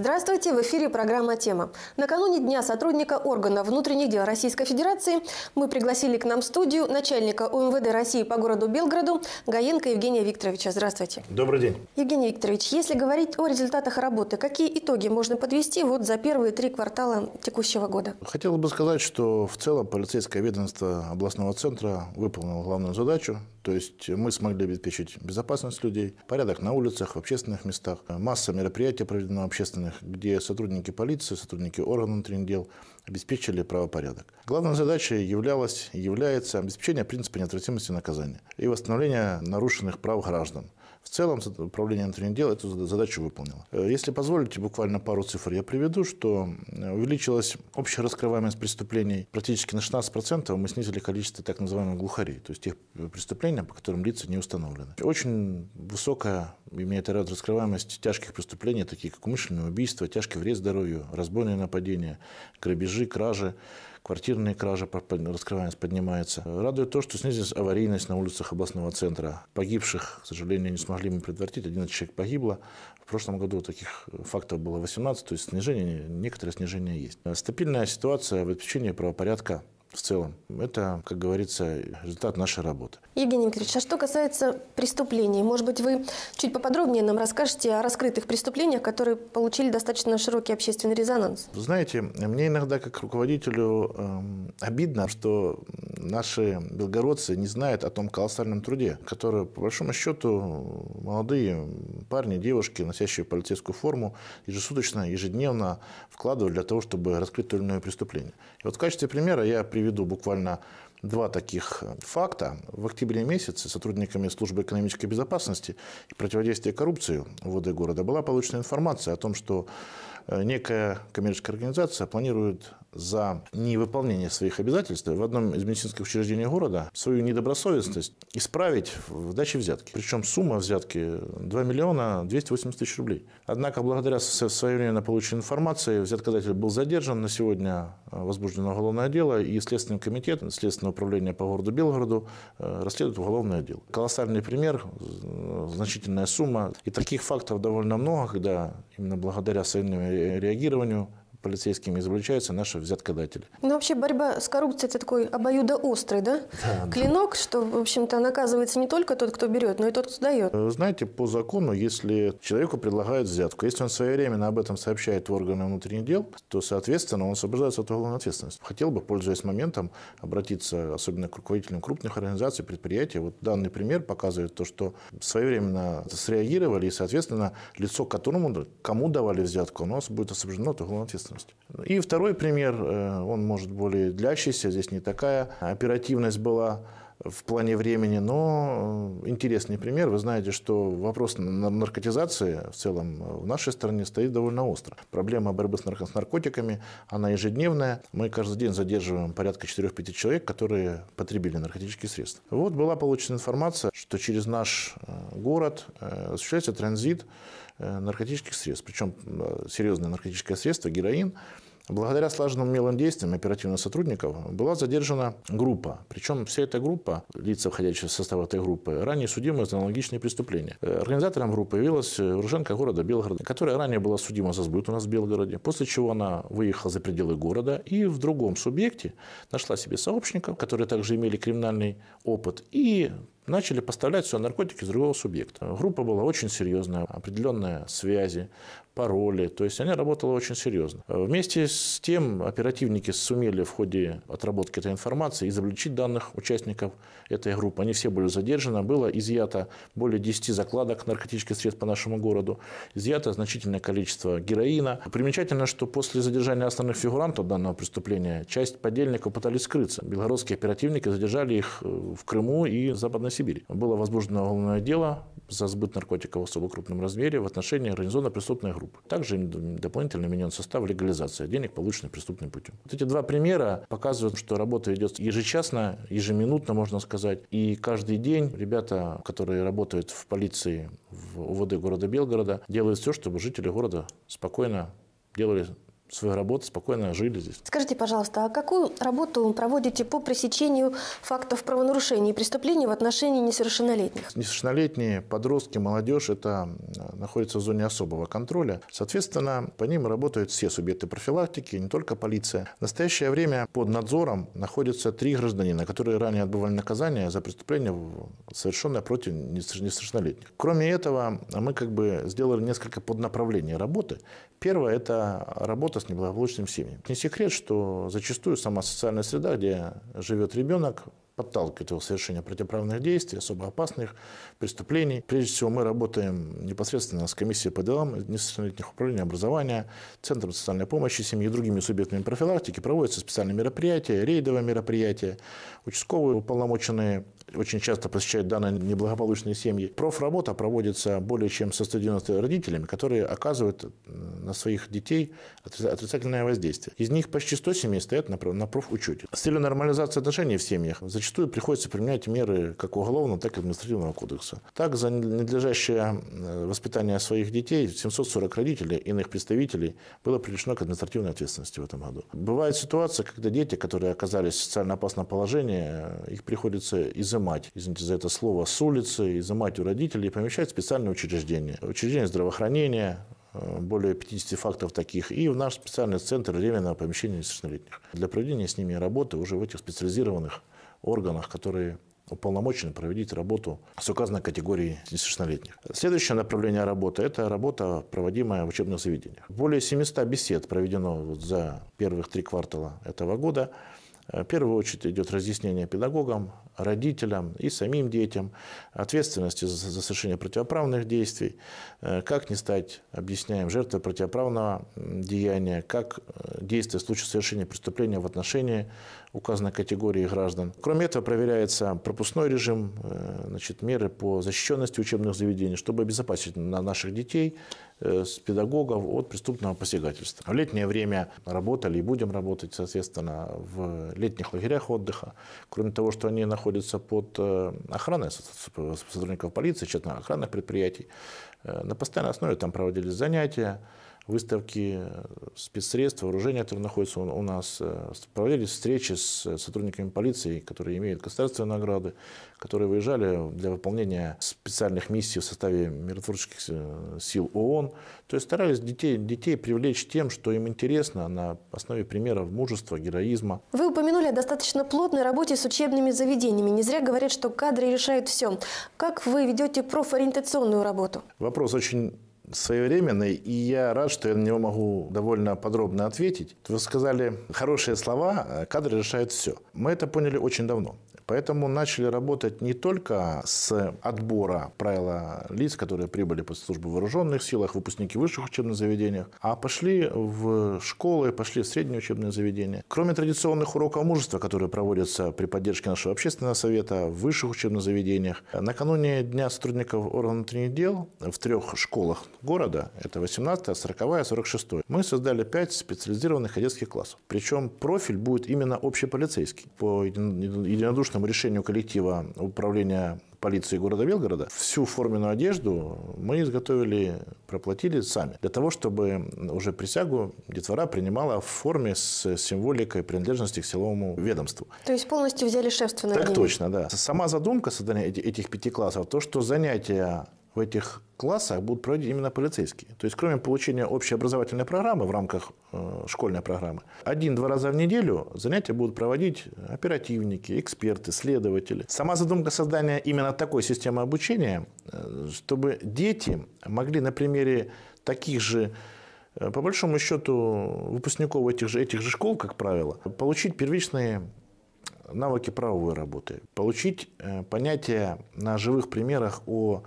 Здравствуйте, в эфире программа «Тема». Накануне Дня сотрудника органа внутренних дел Российской Федерации мы пригласили к нам в студию начальника УМВД России по городу Белграду Гаенко Евгения Викторовича. Здравствуйте. Добрый день. Евгений Викторович, если говорить о результатах работы, какие итоги можно подвести вот за первые три квартала текущего года? Хотел бы сказать, что в целом полицейское ведомство областного центра выполнило главную задачу, то есть мы смогли обеспечить безопасность людей, порядок на улицах, в общественных местах. Масса мероприятий проведена общественных районах, где сотрудники полиции, сотрудники органов внутренних дел обеспечили правопорядок. Главной задачей являлось, является обеспечение принципа неотвратимости наказания и восстановление нарушенных прав граждан. В целом, управление внутренних дел эту задачу выполнило. Э, если позволите, буквально пару цифр я приведу, что э, увеличилась общая раскрываемость преступлений практически на 16%, мы снизили количество так называемых глухарей, то есть тех э, преступлений, по которым лица не установлены. Очень высокая имеет раскрываемость тяжких преступлений, такие как умышленное убийство, тяжкий вред здоровью, разбойные нападения, грабежи, кражи квартирные кражи раскрываются раскрываемость поднимается. Радует то, что снизилась аварийность на улицах областного центра. Погибших, к сожалению, не смогли мы предотвратить. 11 человек погибло. В прошлом году таких фактов было 18, то есть снижение, некоторое снижение есть. Стабильная ситуация в обеспечении правопорядка в целом. Это, как говорится, результат нашей работы. Евгений Викторович, а что касается преступлений, может быть, вы чуть поподробнее нам расскажете о раскрытых преступлениях, которые получили достаточно широкий общественный резонанс? знаете, мне иногда как руководителю эм, обидно, что наши белгородцы не знают о том колоссальном труде, который, по большому счету, молодые парни, девушки, носящие полицейскую форму, ежесуточно, ежедневно вкладывают для того, чтобы раскрыть то или иное преступление. И вот в качестве примера я при приведу буквально два таких э, факта. В октябре месяце сотрудниками службы экономической безопасности и противодействия коррупции ВД города была получена информация о том, что э, некая коммерческая организация планирует за невыполнение своих обязательств в одном из медицинских учреждений города свою недобросовестность исправить в даче взятки. Причем сумма взятки 2 миллиона 280 тысяч рублей. Однако, благодаря своевременно полученной информации, взяткодатель был задержан. На сегодня а, возбуждено уголовное дело, и Следственный комитет, Следственное управление по городу Белгороду э, расследует уголовное дело. Колоссальный пример, значительная сумма. И таких фактов довольно много, когда именно благодаря своему реагированию полицейскими извлекаются наши взяткодатели. Ну, вообще борьба с коррупцией – это такой обоюдоострый, да? да Клинок, да. что, в общем-то, наказывается не только тот, кто берет, но и тот, кто дает. Э, знаете, по закону, если человеку предлагают взятку, если он своевременно об этом сообщает в органы внутренних дел, то, соответственно, он освобождается от уголовной ответственности. Хотел бы, пользуясь моментом, обратиться особенно к руководителям крупных организаций, предприятий. Вот данный пример показывает то, что своевременно среагировали, и, соответственно, лицо которому, кому давали взятку, у нас будет освобождено от уголовной ответственности ответственность. И второй пример, э, он может более длящийся, здесь не такая оперативность была в плане времени, но э, интересный пример. Вы знаете, что вопрос наркотизации в целом э, в нашей стране стоит довольно остро. Проблема борьбы с наркотиками, она ежедневная. Мы каждый день задерживаем порядка 4-5 человек, которые потребили наркотические средства. Вот была получена информация, что через наш город осуществляется транзит Э, наркотических средств. Причем э, серьезное наркотическое средство, героин, Благодаря слаженным умелым действиям оперативных сотрудников была задержана группа. Причем вся эта группа, лица, входящие в состав этой группы, ранее судимы за аналогичные преступления. Э, организатором группы явилась э, уроженка города Белгорода, которая ранее была судима за сбыт у нас в Белгороде, после чего она выехала за пределы города и в другом субъекте нашла себе сообщников, которые также имели криминальный опыт и начали поставлять все наркотики из другого субъекта. Группа была очень серьезная, определенные связи, пароли. То есть они работала очень серьезно. Э, вместе с тем оперативники сумели в ходе отработки этой информации изобличить данных участников этой группы. Они все были задержаны. Было изъято более 10 закладок наркотических средств по нашему городу. Изъято значительное количество героина. Примечательно, что после задержания основных фигурантов данного преступления часть подельников пытались скрыться. Белгородские оперативники задержали их э, в Крыму и Западной Сибири. Было возбуждено уголовное дело за сбыт наркотиков в особо крупном размере в отношении организованной преступной группы групп. Также дополнительно изменен состав легализация денег, полученных преступным путем. Вот эти два примера показывают, что работа идет ежечасно, ежеминутно, можно сказать. И каждый день ребята, которые работают в полиции в УВД города Белгорода, делают все, чтобы жители города спокойно делали свою работу, спокойно жили здесь. Скажите, пожалуйста, а какую работу проводите по пресечению фактов правонарушений и преступлений в отношении несовершеннолетних? Несовершеннолетние подростки, молодежь – это э, находится в зоне особого контроля. Соответственно, по ним работают все субъекты профилактики, не только полиция. В настоящее время под надзором находятся три гражданина, которые ранее отбывали наказание за преступление, совершенное против несовершеннолетних. Кроме этого, мы как бы сделали несколько поднаправлений работы. Первое – это работа с неблагополучным семьям. Не секрет, что зачастую сама социальная среда, где живет ребенок, отталкивает его совершение противоправных действий, особо опасных преступлений. Прежде всего, мы работаем непосредственно с комиссией по делам несовершеннолетних управлений образования, Центром социальной помощи семьи и другими субъектами профилактики. Проводятся специальные мероприятия, рейдовые мероприятия. Участковые уполномоченные очень часто посещают данные неблагополучные семьи. Профработа проводится более чем со 190 родителями, которые оказывают э, на своих детей отрицательное воздействие. Из них почти 100 семей стоят на профучете. С целью нормализации отношений в семьях зачастую зачастую приходится применять меры как Уголовного, так и Административного кодекса. Так, за ненадлежащее э, воспитание своих детей 740 родителей и иных представителей было привлечено к административной ответственности в этом году. Бывает ситуация, когда дети, которые оказались в социально опасном положении, э, их приходится изымать, извините за это слово, с улицы, изымать у родителей и помещать в специальные учреждения. Учреждения здравоохранения, э, более 50 фактов таких, и в наш специальный центр временного помещения несовершеннолетних для проведения с ними работы уже в этих специализированных органах, которые уполномочены проводить работу с указанной категорией несовершеннолетних. Следующее направление работы – это работа, проводимая в учебных заведениях. Более 700 бесед проведено за первых три квартала этого года. Э, в первую очередь идет разъяснение педагогам, родителям и самим детям ответственности за, совершение противоправных действий, э, как не стать, объясняем, жертвой противоправного деяния, как э, действовать в случае совершения преступления в отношении указанной категории граждан. Кроме этого, проверяется пропускной режим, э, значит, меры по защищенности учебных заведений, чтобы обезопасить наших детей, э, с педагогов от преступного посягательства. В летнее время работали и будем работать, соответственно, в летних лагерях отдыха. Кроме того, что они находятся под э, охраной сотрудников полиции, тщательно охранных предприятий, на постоянной основе там проводились занятия, выставки э, спецсредств, вооружения, которые находятся у нас. Э, Проводились встречи с э, сотрудниками полиции, которые имеют государственные награды, которые выезжали для выполнения специальных миссий в составе миротворческих сил ООН. То есть старались детей, детей привлечь тем, что им интересно, на основе примеров мужества, героизма. Вы упомянули о достаточно плотной работе с учебными заведениями. Не зря говорят, что кадры решают все. Как вы ведете профориентационную работу? Вопрос очень своевременный, и я рад, что я на него могу довольно подробно ответить. Вы сказали хорошие слова, а кадры решают все. Мы это поняли очень давно. Поэтому начали работать не только с отбора правила лиц, которые прибыли под службу в вооруженных силах, выпускники высших учебных заведений, а пошли в школы, пошли в средние учебные заведения. Кроме традиционных уроков мужества, которые проводятся при поддержке нашего общественного совета в высших учебных заведениях, накануне Дня сотрудников органов внутренних дел в трех школах города, это 18, 40, 46, мы создали пять специализированных кадетских классов. Причем профиль будет именно общеполицейский. По единодушному конечному решению коллектива управления полиции города Белгорода, всю форменную одежду мы изготовили, проплатили сами. Для того, чтобы уже присягу детвора принимала в форме с символикой принадлежности к силовому ведомству. То есть полностью взяли шефство на Так день. точно, да. Сама задумка создания этих пяти классов, то, что занятия в этих классах будут проводить именно полицейские. То есть, кроме получения общеобразовательной программы в рамках э, школьной программы, один-два раза в неделю занятия будут проводить оперативники, эксперты, следователи. Сама задумка создания именно такой системы обучения, э, чтобы дети могли на примере таких же э, по большому счету, выпускников этих же, этих же школ, как правило, получить первичные навыки правовой работы, получить понятие на живых примерах о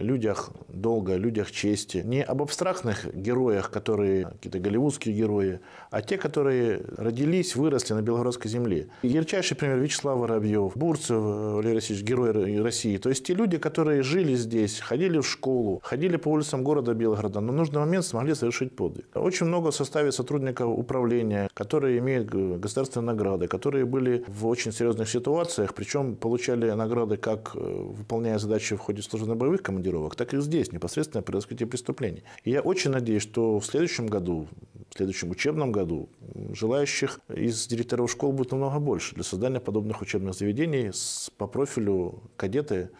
людях долга, людях чести. Не об абстрактных героях, которые какие-то голливудские герои, а те, которые родились, выросли на белгородской земле. Ярчайший пример Вячеслав Воробьев, Бурцев, Валерий Васильевич, герой России. То есть те люди, которые жили здесь, ходили в школу, ходили по улицам города Белгорода, но в нужный момент смогли совершить подвиг. Очень много в составе сотрудников управления, которые имеют э, государственные награды, которые были в очень серьезных ситуациях, причем получали награды как э, выполняя задачи в ходе служебно-боевых командировок, командировок, так и здесь, непосредственно при раскрытии преступлений. И я очень надеюсь, что в следующем году, в следующем учебном году желающих из директоров школ будет намного больше для создания подобных учебных заведений с, по профилю кадеты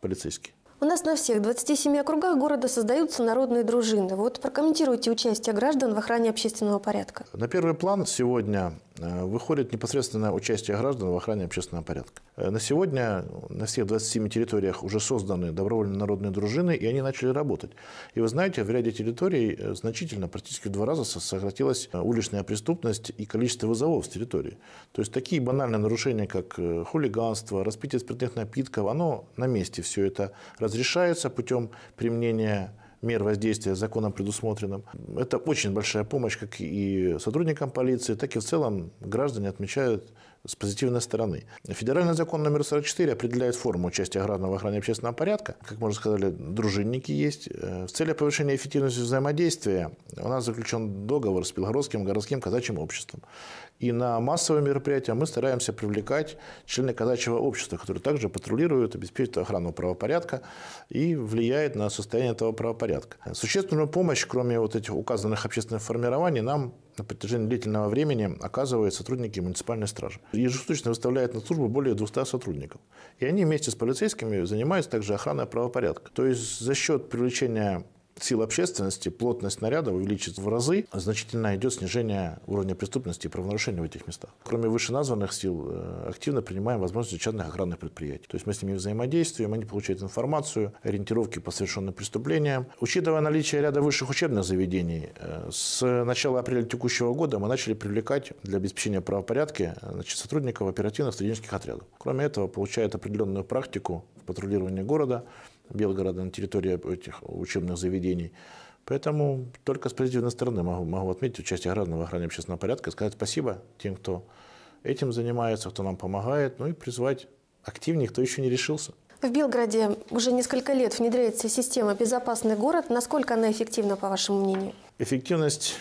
полицейские. У нас на всех 27 округах города создаются народные дружины. Вот прокомментируйте участие граждан в охране общественного порядка. На первый план сегодня Э, выходит непосредственное участие граждан в охране общественного порядка. Э, на сегодня э, на всех 27 территориях уже созданы добровольные народные дружины, и они начали работать. И вы знаете, в ряде территорий значительно, практически в два раза сократилась уличная преступность и количество вызовов с территории. То есть такие банальные нарушения, как хулиганство, распитие спиртных напитков, оно на месте все это разрешается путем применения мер воздействия законом предусмотренным. Это очень большая помощь как и сотрудникам полиции, так и в целом граждане отмечают с позитивной стороны. Федеральный закон номер 44 определяет форму участия аграрного в охране общественного порядка. Как мы уже сказали, дружинники есть. Э, в целях повышения эффективности взаимодействия у нас заключен договор с Белгородским городским казачьим обществом. И на массовые мероприятия мы стараемся привлекать члены казачьего общества, которые также патрулируют, обеспечивают охрану правопорядка и влияют на состояние этого правопорядка. Существенную помощь, кроме вот этих указанных общественных формирований, нам на протяжении длительного времени оказывают сотрудники муниципальной стражи. Ежесуточно выставляют на службу более 200 сотрудников. И они вместе с полицейскими занимаются также охраной правопорядка. То есть за счет привлечения сил общественности, плотность наряда увеличится в разы, а значительно идет снижение уровня преступности и правонарушений в этих местах. Кроме вышеназванных сил, э, активно принимаем возможности частных охранных предприятий. То есть мы с ними взаимодействуем, они получают информацию, ориентировки по совершенным преступлениям. Учитывая наличие ряда высших учебных заведений, э, с начала апреля текущего года мы начали привлекать для обеспечения правопорядка э, значит, сотрудников оперативных студенческих отрядов. Кроме этого, получает определенную практику в патрулировании города – Белгорода, на территории этих учебных заведений. Поэтому только с позитивной стороны могу, могу отметить участие граждан в охране общественного порядка, сказать спасибо тем, кто этим занимается, кто нам помогает, ну и призвать активнее, кто еще не решился. В Белграде уже несколько лет внедряется система «Безопасный город». Насколько она эффективна, по вашему мнению? Эффективность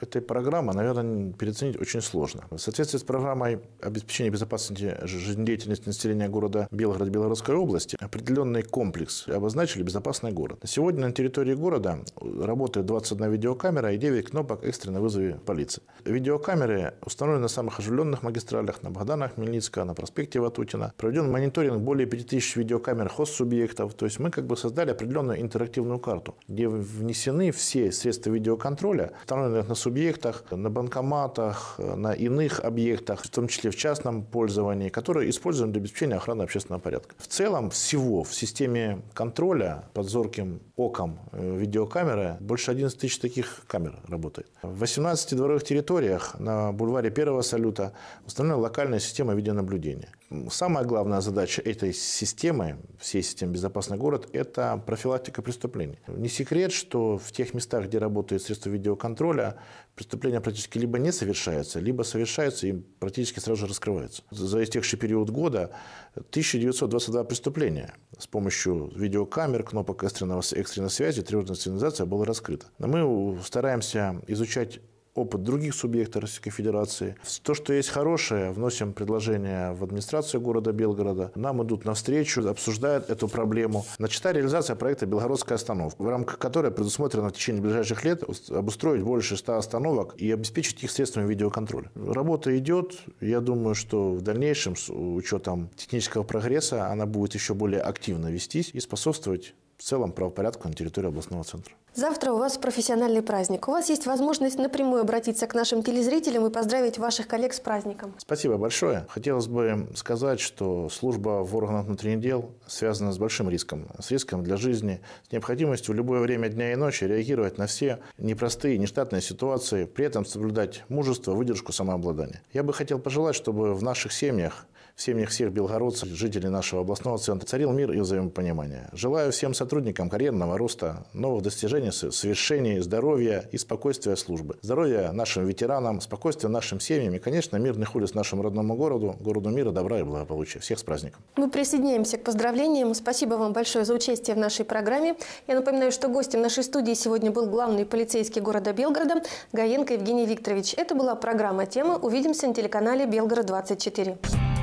этой программы, наверное, переоценить очень сложно. В соответствии с программой обеспечения безопасности жизнедеятельности населения города Белгород Белгородской области определенный комплекс обозначили «Безопасный город». Сегодня на территории города э, работает 21 видеокамера и 9 кнопок экстренного вызове полиции. Видеокамеры установлены на самых оживленных магистралях, на Богданах, Хмельницкого, на проспекте Ватутина. Проведен мониторинг более 5000 видеокамер хоссубъектов. То есть мы как бы создали определенную интерактивную карту, где внесены все средства видеоконтроля, установленных на субъектах, на банкоматах, на иных объектах, в том числе в частном пользовании, которые используем для обеспечения охраны общественного порядка. В целом всего в системе контроля под зорким оком э, видеокамеры больше 11 тысяч таких камер работает. В 18 дворовых территориях на бульваре Первого Салюта установлена локальная система видеонаблюдения. Самая главная задача этой системы, всей системы «Безопасный город» – это профилактика преступлений. Не секрет, что в тех местах, где работают средства видеоконтроля, преступления практически либо не совершаются, либо совершаются и практически сразу же раскрываются. За истекший период года 1922 преступления с помощью видеокамер, кнопок экстренного, экстренной связи, тревожной сигнализации было раскрыто. Но мы стараемся изучать опыт других субъектов Российской Федерации. То, что есть хорошее, вносим предложение в администрацию города Белгорода. Нам идут навстречу, обсуждают эту проблему. Начата реализация проекта «Белгородская остановка», в рамках которой предусмотрено в течение ближайших лет обустроить больше 100 остановок и обеспечить их средствами видеоконтроля. Работа идет. Я думаю, что в дальнейшем, с учетом технического прогресса, она будет еще более активно вестись и способствовать в целом правопорядку на территории областного центра. Завтра у вас профессиональный праздник. У вас есть возможность напрямую обратиться к нашим телезрителям и поздравить ваших коллег с праздником. Спасибо большое. Хотелось бы сказать, что служба в органах внутренних дел связана с большим риском. С риском для жизни, с необходимостью в любое время дня и ночи реагировать на все непростые, нештатные ситуации, при этом соблюдать мужество, выдержку, самообладание. Я бы хотел пожелать, чтобы в наших семьях в семьях всех белгородцев, жителей нашего областного центра, царил мир и взаимопонимание. Желаю всем сотрудникам карьерного роста, новых достижений, совершений, здоровья и спокойствия службы. Здоровья нашим ветеранам, спокойствия нашим семьям и, конечно, мирных улиц нашему родному городу, городу мира, добра и благополучия. Всех с праздником. Мы присоединяемся к поздравлениям. Спасибо вам большое за участие в нашей программе. Я напоминаю, что гостем нашей студии сегодня был главный полицейский города Белгорода Гаенко Евгений Викторович. Это была программа «Тема». Увидимся на телеканале «Белгород-24».